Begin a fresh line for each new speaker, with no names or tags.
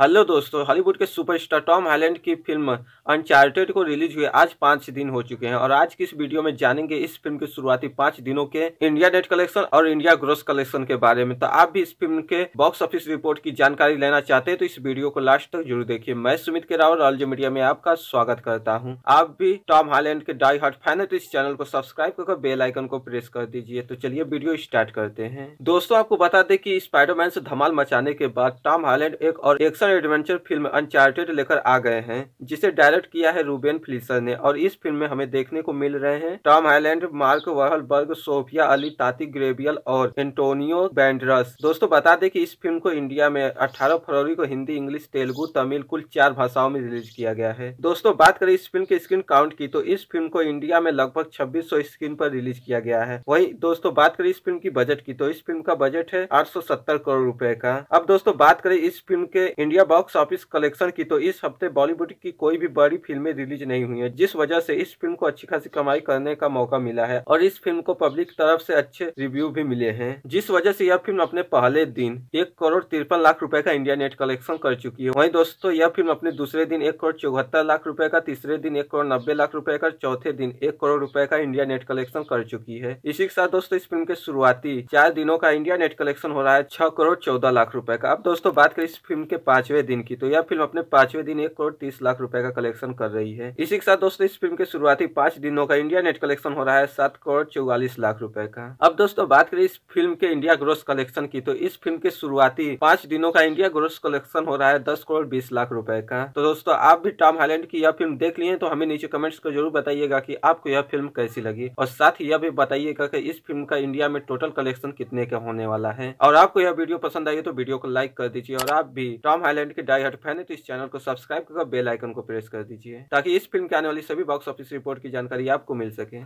hello दोस्तों Hollywood के superstar Tom Holland की फिल्म अनचार्टेड को रिलीज हुए आज पाँच दिन हो चुके हैं और आज की इस वीडियो में जानेंगे इस फिल्म के शुरुआती पाँच दिनों के इंडिया नेट कलेक्शन और इंडिया ग्रोस कलेक्शन के बारे में तो आप भी इस फिल्म के बॉक्स ऑफिस रिपोर्ट की जानकारी लेना चाहते हैं तो इस वीडियो को लास्ट तक जरूर देखिए मैं सुमित के राव ऑल मीडिया में आपका स्वागत करता हूँ आप भी टॉम हॉलैंड के डाई हार्ट फैन है तो इस चैनल को सब्सक्राइब कर बेलाइकन को प्रेस कर दीजिए तो चलिए वीडियो स्टार्ट करते हैं दोस्तों आपको बता दें की स्पाइडरमैन से धमाल मचाने के बाद टॉम हॉलैंड एक और action action adventure film Uncharted लेकर आ गए हैं जिसे डायरेक्ट किया है रूबेन फ्लिसर ने और इस फिल्म में हमें देखने को मिल रहे हैं Tom Holland Mark Wahlberg Sophia Ali Tati Gabrielle और एंटोनियो बैंड्रस दोस्तों बता दें कि इस फिल्म को इंडिया में 18 फरवरी को हिंदी इंग्लिश तेलुगु तमिल कुल चार भाषाओं में रिलीज किया गया है दोस्तों बात करें इस फिल्म के स्क्रीन काउंट की तो इस फिल्म को इंडिया में लगभग छब्बीस स्क्रीन पर रिलीज किया गया है वही दोस्तों बात करें इस फिल्म की बजट की तो इस फिल्म का बजट है आठ करोड़ रूपए का अब दोस्तों बात करें इस फिल्म के इंडिया बॉक्स ऑफिस कलेक्शन की तो इस हफ्ते बॉलीवुड की कोई भी बड़ी फिल्में रिलीज नहीं हुई है जिस वजह से इस फिल्म को अच्छी खासी कमाई करने का मौका मिला है और इस फिल्म को पब्लिक तरफ से अच्छे रिव्यू भी मिले हैं जिस वजह से यह फिल्म अपने पहले दिन एक करोड़ तिरपन लाख रूपए का इंडिया नेट कलेक्शन कर चुकी है वही दोस्तों यह फिल्म अपने दूसरे दिन एक करोड़ चौहत्तर लाख रूपए का तीसरे दिन एक करोड़ नब्बे लाख रूपये का चौथे दिन एक करोड़ रूपए का इंडिया नेट कलेक्शन कर चुकी है इसी के साथ दोस्तों इस फिल्म के शुरुआती चार दिनों का इंडिया नेट कलेक्शन हो रहा है छह करोड़ चौदह लाख रूपये का अब दोस्तों बात करें इस फिल्म के पास पांचवें दिन की तो यह फिल्म अपने पांचवें दिन एक करोड़ तीस लाख रुपए का कलेक्शन कर रही है इसी के साथ दोस्तों इस फिल्म के शुरुआती पांच दिनों का इंडिया नेट कलेक्शन हो रहा है सात करोड़ चौवालीस लाख रूपए का अब दोस्तों बात करें इस फिल्म के इंडिया ग्रोस कलेक्शन की तो इस फिल्म के शुरुआती पांच दिनों का इंडिया ग्रोस कलेक्शन हो रहा है दस करोड़ बीस लाख रूपए का तो दोस्तों आप भी टॉम हाइलैंड की यह फिल्म देख लिए तो हमें नीचे कमेंट्स को जरूर बताइएगा की आपको यह फिल्म कैसी लगी और साथ ही यह भी बताइएगा की इस फिल्म का इंडिया में टोटल कलेक्शन कितने का होने वाला है और आपको यह वीडियो पसंद आई तो वीडियो को लाइक कर दीजिए और आप भी टॉम थाईलैंड के डाई हट फैन है तो इस चैनल को सब्सक्राइब करके बेल आइकन को प्रेस कर दीजिए ताकि इस फिल्म के आने वाली सभी बॉक्स ऑफिस रिपोर्ट की जानकारी आपको मिल सके